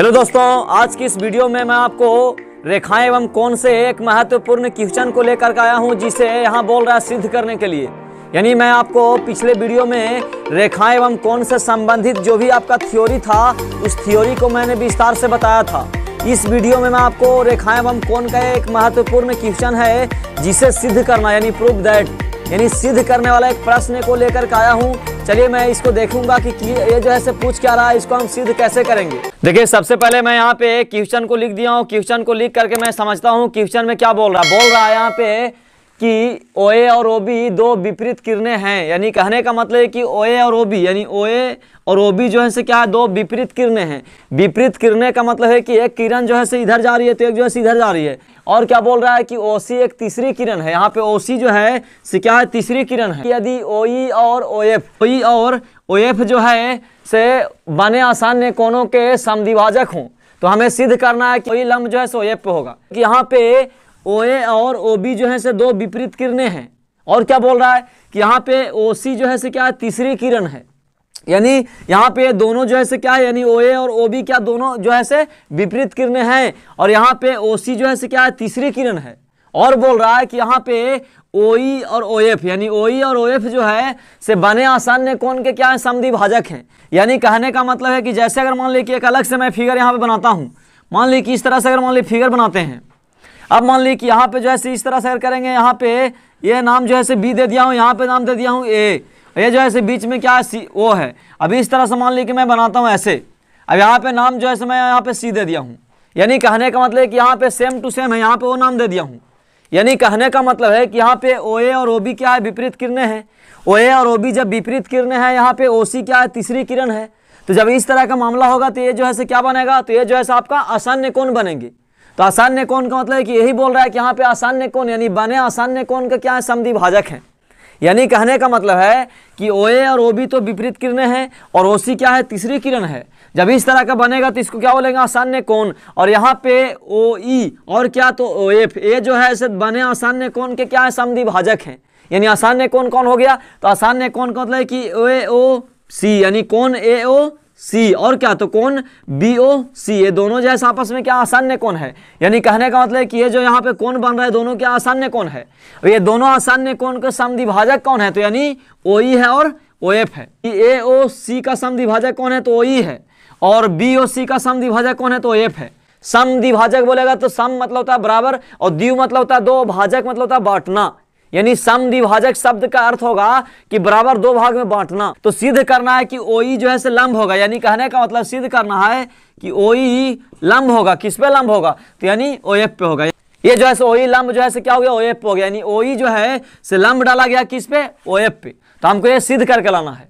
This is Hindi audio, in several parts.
हेलो दोस्तों आज की इस वीडियो में मैं आपको रेखाएं एवं कौन से एक महत्वपूर्ण क्वेश्चन को लेकर आया हूं जिसे यहां बोल रहा है सिद्ध करने के लिए यानी मैं आपको पिछले वीडियो में रेखाएं एवं कौन से संबंधित जो भी आपका थ्योरी था उस थ्योरी को मैंने विस्तार से बताया था इस वीडियो में मैं आपको रेखाएं एवं कौन का एक महत्वपूर्ण क्वेश्चन है जिसे सिद्ध करना यानी प्रूफ दैट यानी सिद्ध करने वाला एक प्रश्न को लेकर आया हूँ चलिए मैं इसको देखूंगा कि ये जो है से पूछ क्या रहा है इसको हम सिद्ध कैसे करेंगे देखिए सबसे पहले मैं यहाँ पे क्वेश्चन को लिख दिया हूँ क्वेश्चन को लिख करके मैं समझता हूँ क्वेश्चन में क्या बोल रहा है बोल रहा है यहाँ पे कि ओ और ओ दो विपरीत किरणें हैं यानी कहने का मतलब है कि ओ और ओ यानी ओ और ओ जो है से क्या है दो विपरीत किरणें हैं विपरीत किरणें का मतलब है कि एक किरण जो है से इधर जा रही है तो एक जो है से इधर जा रही है और क्या बोल रहा है कि ओ एक तीसरी किरण है यहाँ पे ओ जो है से क्या है तीसरी किरण है यदि ओ और ओ एफ और ओ जो है से बने आसान कोनों के समद्विभाजक हों तो हमें सिद्ध करना है कि वही लंब जो है सो एफ पे होगा कि यहाँ पे ओ ए और ओ बी जो है से दो विपरीत किरणें हैं और क्या बोल रहा है कि यहाँ पे ओ सी जो है से क्या है तीसरी किरण है यानी यहाँ पे दोनों जो है से क्या है यानी ओ ए और ओ बी क्या दोनों जो है से विपरीत किरणें हैं और यहाँ पे ओ सी जो है से क्या है तीसरी किरण है और बोल रहा है कि यहाँ पे ओ ई और ओ एफ यानी ओ ई और ओ एफ जो है से बने आसान ने कौन के क्या है भाजक हैं यानी कहने का मतलब है कि जैसे अगर मान लीजिए कि एक अलग से मैं फिगर यहाँ पे बनाता हूँ मान लीजिए कि इस तरह से अगर मान लीजिए फिगर बनाते हैं अब मान लीजिए कि यहाँ पे जो है इस तरह से करेंगे यहाँ पे ये नाम जो है बी दे दिया हूँ यहाँ पे नाम दे दिया हूँ ए ये जो है बीच में क्या है सी ओ है अभी इस तरह से मान लीजिए कि मैं बनाता हूँ ऐसे अब यहाँ पे नाम जो है मैं यहाँ पे सी दे दिया हूँ यानी कहने का मतलब है कि यहाँ पे सेम टू सेम है यहाँ पे वो नाम दे दिया हूँ यानी कहने का मतलब है कि यहाँ पे ओ ए और ओ बी क्या है विपरीत किरणें हैं ओ ए और ओ बी जब विपरीत किरणें हैं यहाँ पे ओ सी क्या है तीसरी किरण है तो जब इस तरह का मामला होगा तो ये जो है से क्या बनेगा तो ये जो है से आपका असन्य कोण बनेंगे तो आसान ने कौन का मतलब है कि यही बोल रहा है कि यहाँ पे आसान ने कौन यानी बने आसान ने कौन का क्या है समधि भाजक है यानी कहने का मतलब है कि ओ ए और ओ बी तो विपरीत किरणें हैं और ओ सी क्या है तीसरी किरण है जब इस तरह का बनेगा तो इसको क्या बोलेंगे आसान ने कौन और यहाँ पे ओ ई और क्या तो ओ एफ ए जो है ऐसे बने आसान ने कौन के क्या है समधि भाजक है यानी आसान ने कौन कौन हो गया तो आसान ने कौन का मतलब है कि ओ ए ओ सी यानी कौन ए ओ सी और क्या तो कौन बी ओ सी ये दोनों जैसे आपस में क्या आसान्य कौन है यानी कहने का मतलब कि ये जो यहाँ पे कौन बन रहा है दोनों क्या आसान्य कौन है ये दोनों आसान्य कौन का समद्विभाजक कौन है तो यानी ओ ई है और ओ एफ है ए ओ सी का समद्विभाजक कौन है तो ओ ई है और बी ओ सी का समद्विभाजक कौन है तो ओ एफ है सम द्विभाजक बोलेगा तो सम मतलब होता है बराबर और द्वि मतलब होता है दो भाजक मतलब होता है बांटना यानी समद्विभाजक शब्द का अर्थ होगा कि बराबर दो भाग में बांटना तो सिद्ध करना है कि ओई जो है से लंब होगा यानी कहने का मतलब सिद्ध करना है कि ओई लंब होगा किस पे लंब होगा तो यानी ओ पे होगा ये जो है सो ओई लंब जो है से क्या हो गया ओ एफ हो गया यानी ओई जो है से लंब डाला गया किस पे ओ एफ पे तो हमको ये सिद्ध करके लाना है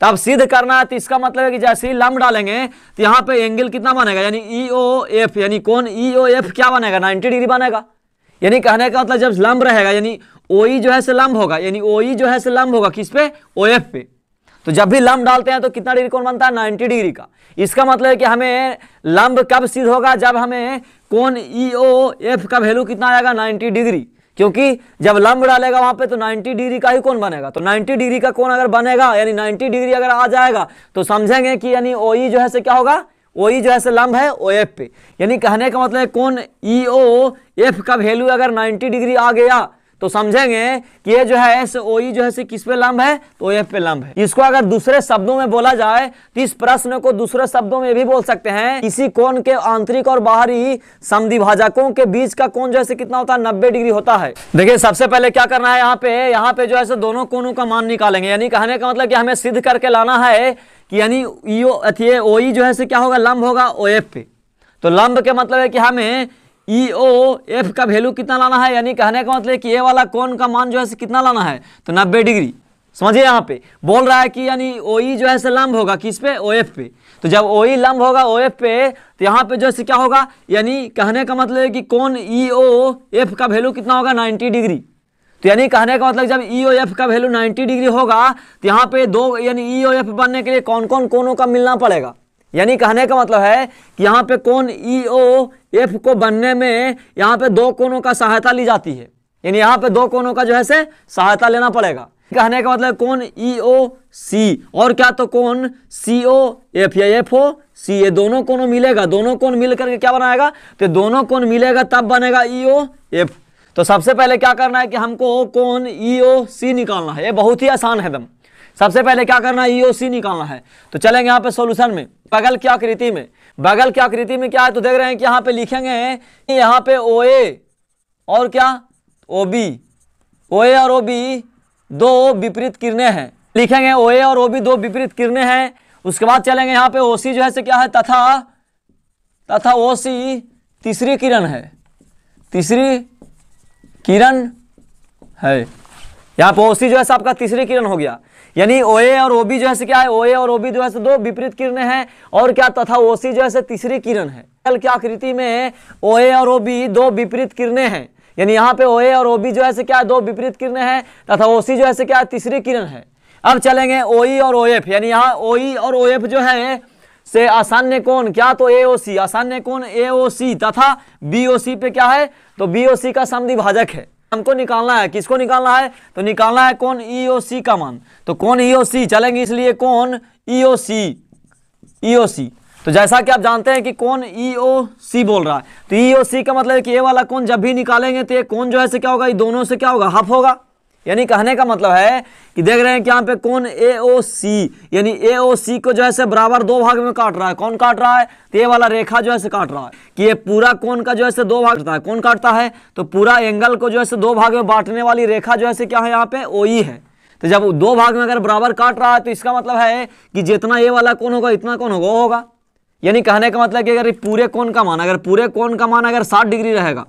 तो अब सिद्ध करना है तो इसका मतलब है कि जैसे ही लंब डालेंगे तो यहाँ पे एंगल कितना बनेगा यानी ई ओ एफ यानी कौन ई ओ एफ क्या बनेगा 90 डिग्री बनेगा यानी कहने का मतलब जब लंब रहेगा यानी ओ जो है से लंब होगा यानी ओ जो है से लंब होगा किस पे ओ एफ पे तो जब भी लंब डालते हैं तो कितना डिग्री कौन बनता है 90 डिग्री का इसका मतलब है कि हमें लंब कब सिद्ध होगा जब हमें कौन ई ओ एफ का वैल्यू कितना आएगा 90 डिग्री क्योंकि जब लंब डालेगा वहां पे तो 90 डिग्री का ही कौन बनेगा तो 90 डिग्री का कौन अगर बनेगा यानी 90 डिग्री अगर आ जाएगा तो समझेंगे कि यानी ओ जो है से क्या होगा ओ जो है से लंब है ओ एफ पे यानी कहने का मतलब कौन ई ओ एफ का वैल्यू अगर 90 डिग्री आ गया तो समझेंगे कि ये जो है एस ओ जो है किस पे लंब है तो एफ पे लंब है इसको अगर दूसरे शब्दों में बोला जाए तो इस प्रश्न को दूसरे शब्दों में भी बोल सकते हैं इसी कोण के आंतरिक और बाहरी समिभाजकों के बीच का कोण है कितना होता है नब्बे डिग्री होता है देखिये सबसे पहले क्या करना है यहाँ पे यहाँ पे जो है दोनों कोनों का मान निकालेंगे यानी कहने का मतलब कि हमें सिद्ध करके लाना है कि यानी ओ जो है क्या होगा लंब होगा ओ पे तो लंब के मतलब है कि हमें ई ओ एफ का वैल्यू कितना लाना है यानी कहने का मतलब कि ए वाला कौन का मान जो है कितना लाना है तो नब्बे डिग्री समझिए यहाँ पे बोल रहा है कि यानी ओ ई e जो है से लंब होगा किस पे ओ एफ पे तो जब ओ ई e लंब होगा ओ एफ पे तो यहाँ पे जो है क्या होगा यानी कहने का मतलब है कि कौन ई ओ एफ का वैल्यू कितना होगा 90 डिग्री तो यानी कहने का मतलब जब ई ओ एफ का वैल्यू 90 डिग्री होगा तो यहाँ पे दो यानी ई ओ एफ बनने के लिए कौन कौन कोनों का मिलना पड़ेगा यानी कहने का मतलब है कि यहाँ पे कौन ई ओ एफ को बनने में यहाँ पे दो कोनों का सहायता ली जाती है यानी यहाँ पे दो कोनों का जो है से सहायता लेना पड़ेगा कहने का मतलब कौन ई ओ सी और क्या तो कौन सी ओ एफ या एफ ओ सी ये दोनों कोनों मिलेगा दोनों कोन मिल करके क्या बनाएगा तो दोनों कोन मिलेगा तब बनेगा ई ओ एफ तो सबसे पहले क्या करना है कि हमको कौन ई ओ सी निकालना है ये बहुत ही आसान है दम सबसे पहले क्या करना है ई ओ सी निकालना है तो चलेंगे यहाँ पे सोल्यूशन में बगल की आकृति में बगल की आकृति में क्या है तो देख रहे हैं कि यहाँ पे लिखेंगे यहाँ पे ओ ए और क्या ओ बी ओ ए और ओ बी दो विपरीत किरणें हैं लिखेंगे ओ ए और ओ बी दो विपरीत किरणें हैं उसके बाद चलेंगे यहाँ पे ओ सी जो है से क्या है तथा तथा ओ सी तीसरी किरण है तीसरी किरण है यहाँ पे ओसी जो है आपका तीसरी किरण हो गया यानी ओए और ओबी जो है क्या है ओए और ओबी जो है दो विपरीत किरणें हैं और क्या तथा ओसी जो है तीसरी किरण है कल की आकृति में ओए और ओबी दो विपरीत किरणें हैं यानी यहाँ पे ओए और ओबी जो है क्या है दो विपरीत किरणें हैं तथा ओसी जो है क्या है तीसरी किरण है अब चलेंगे ओई e और ओएफ यानी यहाँ ओई e और ओएफ जो है से असान्य कौन क्या तो ए ओ सी असान्य कौन ए ओ सी तथा बी ओ सी पे क्या है तो बी ओ सी का समिभाजक है हमको निकालना है किसको निकालना है तो निकालना है कौन ई ओ सी का मान तो कौन ईओ e सी चलेंगे इसलिए कौन ईओ सी सी तो जैसा कि आप जानते हैं कि कौन ई ओ सी बोल रहा है तो ई ओ सी का मतलब है कि ये वाला कौन जब भी निकालेंगे तो ये कौन जो है से क्या होगा ये दोनों से क्या होगा हफ होगा यानी कहने का मतलब है कि देख रहे हैं कि यहाँ पे कौन ए ओ सी यानी ए ओ सी को जो है से बराबर दो भाग में काट रहा है कौन काट रहा है तो ये वाला रेखा जो है से काट रहा है कि ये पूरा कौन का जो है से दो भाग काटता है कौन काटता है तो पूरा एंगल को जो है से दो भाग में बांटने वाली रेखा जो है से क्या है यहाँ पे ओ ई e है तो जब दो भाग में अगर बराबर काट रहा है तो इसका मतलब है कि जितना ये वाला कौन होगा इतना कौन होगा होगा यानी कहने का मतलब कि अगर पूरे कौन का मान अगर पूरे कौन का मान अगर 60 डिग्री रहेगा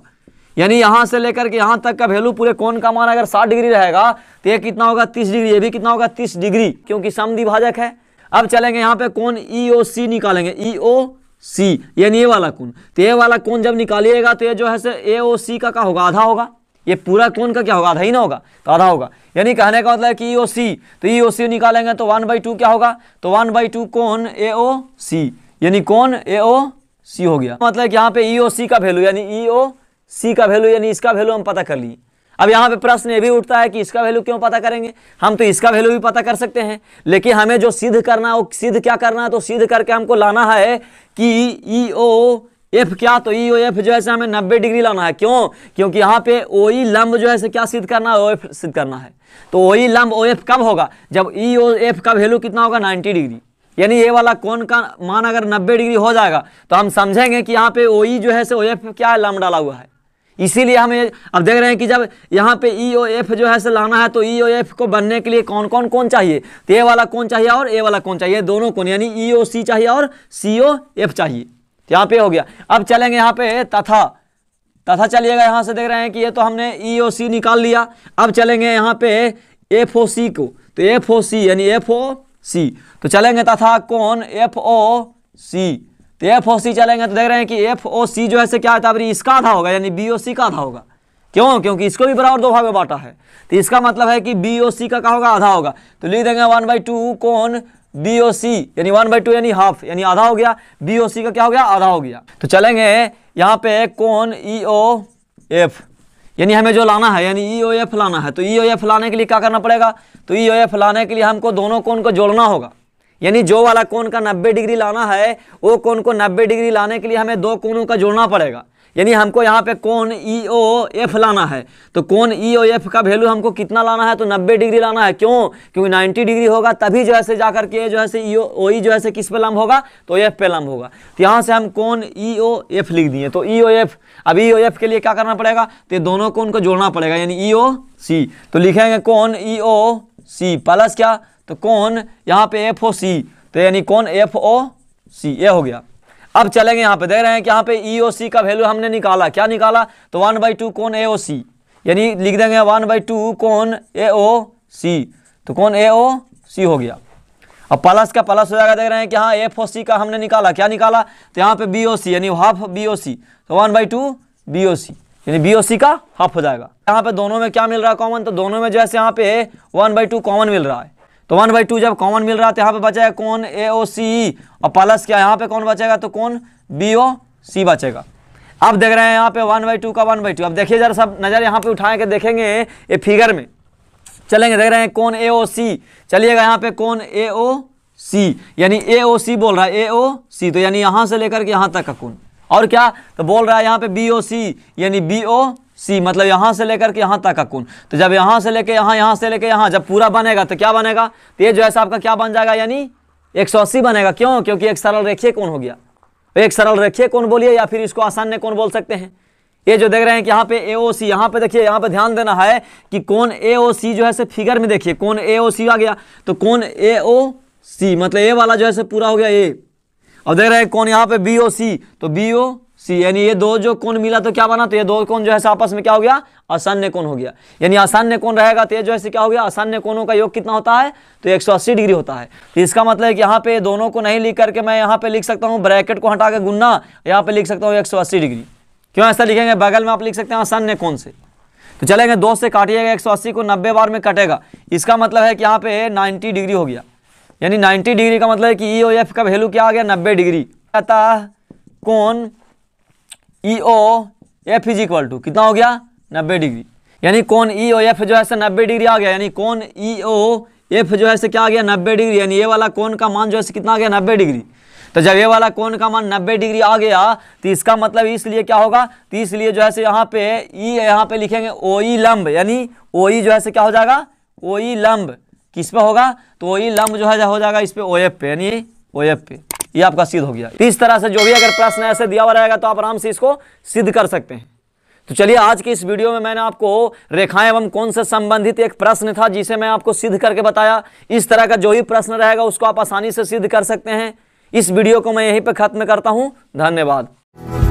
यानी यहाँ से लेकर के यहाँ तक का वैल्यू पूरे कोण का मान अगर 60 डिग्री रहेगा तो ये कितना होगा 30 डिग्री ये भी कितना होगा 30 डिग्री क्योंकि समद्विभाजक है अब चलेंगे यहाँ पे कोण ई e निकालेंगे ई e सी यानी ये वाला कोण तो ये वाला कोण जब निकालिएगा तो ये जो है से ए ओ सी का क्या होगा आधा होगा ये पूरा कोण का क्या होगा आधा ही ना होगा तो आधा होगा यानी कहने का मतलब कि ई ओ सी तो ई ओ सी निकालेंगे तो वन बाई टू क्या होगा तो वन बाई टू कोण ए ओ सी यानी कौन ए ओ सी हो गया मतलब यहाँ पे ई ओ सी का वैल्यू यानी ई e ओ सी का वैल्यू यानी इसका वैल्यू हम पता कर लिए अब यहाँ पे प्रश्न ये भी उठता है कि इसका वैल्यू क्यों पता करेंगे हम तो इसका वैल्यू भी पता कर सकते हैं लेकिन हमें जो सिद्ध करना वो सिद्ध क्या करना है तो सिद्ध करके हमको लाना है कि ई ओ एफ क्या तो ई ओ एफ जो है हमें 90 डिग्री लाना है क्यों क्योंकि यहाँ पे ओ ई e लंब जो है क्या सिद्ध करना है ओ एफ सिद्ध करना है तो ओ ई e लंब ओ एफ कब होगा जब ई ओ एफ का वैल्यू कितना होगा नाइन्टी डिग्री यानी ये वाला कौन का मान अगर नब्बे डिग्री हो जाएगा तो हम समझेंगे कि यहाँ पे ओ ई e जो है से ओ एफ क्या लंब डाला हुआ है इसीलिए हम अब देख रहे हैं कि जब यहाँ पे ई ओ एफ जो है से लाना है तो ई ओ एफ को बनने के लिए कौन कौन कौन चाहिए तो ए वाला कौन चाहिए और ए वाला कौन चाहिए दोनों कौन यानी ई ओ सी चाहिए और सी ओ एफ चाहिए तो यहाँ पे हो गया अब चलेंगे यहाँ पे तथा तथा चलिएगा यहाँ से देख रहे हैं कि ये तो हमने ई ओ सी निकाल लिया अब चलेंगे यहाँ पे एफ ओ सी को तो एफ ओ सी यानी एफ ओ सी तो चलेंगे तथा कौन एफ ओ सी तो एफ ओ सी चलेंगे तो देख रहे हैं कि एफ ओ सी जो है से क्या है इसका आधा होगा यानी बी ओ सी का आधा होगा क्यों क्योंकि इसको भी बराबर दो भाग में बांटा है तो इसका मतलब है कि बी ओ सी का क्या होगा आधा होगा तो लिख देंगे वन बाई टू कौन बी ओ सी यानी वन बाई टू यानी हाफ यानी आधा हो गया बी ओ सी का क्या हो गया आधा हो गया तो चलेंगे यहाँ पे कौन ई ओ एफ यानी हमें जो लाना है यानी ई ओ एफ लाना है तो ई ओ एफ लाने के लिए क्या करना पड़ेगा तो ई ओ एफ लाने के लिए हमको दोनों कोन को जोड़ना होगा यानी जो वाला कोण का नब्बे डिग्री लाना है वो कोण को नब्बे डिग्री लाने के लिए हमें दो कोनों का जोड़ना पड़ेगा यानी हमको यहाँ पे कौन ई ओ एफ लाना है तो कौन ई ओ एफ का वैल्यू हमको कितना लाना है तो 90 डिग्री लाना है क्यों क्योंकि 90 डिग्री होगा तभी जो है से जाकर के जो है से ई ओ ई जो है से किस पे लम्ब होगा तो एफ पे लम्ब होगा तो यहाँ से हम कौन ई ओ एफ लिख दिए तो ई ओ एफ अब ई ओ एफ के लिए क्या करना पड़ेगा तो दोनों कोन को जोड़ना पड़ेगा यानी ई ओ सी तो लिखेंगे कौन ई ओ सी प्लस क्या तो कौन यहाँ पे एफ ओ सी तो यानी कौन एफ ओ सी ये हो गया अब चलेंगे यहाँ पे देख रहे हैं कि यहाँ पे ई ओ सी का वैल्यू हमने निकाला क्या निकाला तो वन बाई टू कौन ए ओ सी यानी लिख देंगे वन बाई टू कौन ए ओ सी तो कौन ए ओ सी हो गया अब प्लस का प्लस हो जाएगा देख रहे हैं कि हाँ एफ ओ सी का हमने निकाला क्या निकाला तो यहाँ पे बी ओ सी यानी हाफ बी ओ सी तो one by two B O C यानी बी ओ सी का हाफ हो जाएगा यहाँ पे दोनों में क्या मिल रहा है कॉमन तो दोनों में जैसे यहाँ पे वन बाई टू कॉमन मिल रहा है तो वन बाई टू जब कॉमन मिल रहा है तो यहाँ पे बचेगा कौन ए ओ सी और प्लस क्या यहाँ पे कौन बचेगा तो कौन बी ओ सी बचेगा अब देख रहे हैं यहाँ पे वन बाई टू का वन बाई टू अब देखिए जरा सब नज़र यहाँ पे उठाए के देखेंगे ये फिगर में चलेंगे देख रहे हैं कौन ए ओ सी चलिएगा यहाँ पे कौन ए ओ सी यानी ए ओ सी बोल रहा है ए ओ सी तो यानी यहाँ से लेकर के यहाँ तक का कौन और क्या तो बोल रहा है यहाँ पे बी ओ सी यानी बी ओ सी मतलब यहाँ से लेकर के यहाँ तक का कोण तो जब यहाँ से लेकर यहाँ यहाँ से लेकर यहाँ जब पूरा बनेगा तो क्या बनेगा तो ये जो है आपका क्या बन जाएगा यानी एक बनेगा क्यों क्योंकि एक सरल रेखीय कोण हो गया तो एक सरल रेखीय कोण बोलिए या फिर इसको आसान कोण बोल सकते हैं ये जो देख रहे हैं कि यहाँ पे ए ओ सी यहाँ पे देखिए यहाँ पे ध्यान देना है कि कौन ए ओ सी जो है से फिगर में देखिए कौन ए ओ सी आ गया तो कौन ए ओ सी मतलब ए वाला जो है से पूरा हो गया ए और देख रहे हैं कौन यहाँ पे बी ओ सी तो बी ओ सी यानी ये दो जो कोण मिला तो क्या बना तो ये दो कोण जो है आपस में क्या हो गया असान्य कोण हो गया यानी असान्य कोण रहेगा तो ये जो है क्या हो गया असान्य कोणों का योग कितना होता है तो 180 डिग्री होता है तो इसका मतलब है कि यहाँ पे दोनों को नहीं लिख करके मैं यहाँ पे लिख सकता हूँ ब्रैकेट को हटा के गुन्ना यहाँ पे लिख सकता हूँ एक डिग्री क्यों ऐसा लिखेंगे बगल में आप लिख सकते हैं असान्य कौन से तो चलेंगे दो से काटिएगा एक को नब्बे बार में कटेगा इसका मतलब है कि यहाँ पे नाइन्टी डिग्री हो गया यानी नाइन्टी डिग्री का मतलब है कि ई ओ एफ का वैल्यू क्या आ गया नब्बे डिग्री अतः E O F is equal to कितना हो गया नब्बे डिग्री यानी कौन ई ओ एफ जो है से नब्बे डिग्री आ गया यानी कौन ई ओ एफ जो है से क्या आ गया नब्बे डिग्री यानी ये वाला कौन का मान जो है से कितना आ गया नब्बे डिग्री तो जब ये वाला कौन का मान 90 डिग्री आ गया तो इसका मतलब इसलिए क्या होगा तो इसलिए जो है से यहाँ पे ई e यहाँ पे लिखेंगे ओ ई e लंब यानी ओ ई e जो है से क्या हो जाएगा ओ ई लंब किस पे होगा तो ओ ई लंब जो है हो जाएगा इस पे ओ एफ पे यानी ओ एफ पे ये आपका सिद्ध हो गया तो इस तरह से जो भी अगर प्रश्न ऐसे दिया हुआ रहेगा तो आप आराम से इसको सिद्ध कर सकते हैं तो चलिए आज की इस वीडियो में मैंने आपको रेखाएं एवं कौन से संबंधित एक प्रश्न था जिसे मैं आपको सिद्ध करके बताया इस तरह का जो भी प्रश्न रहेगा उसको आप आसानी से सिद्ध कर सकते हैं इस वीडियो को मैं यहीं पर खत्म करता हूं धन्यवाद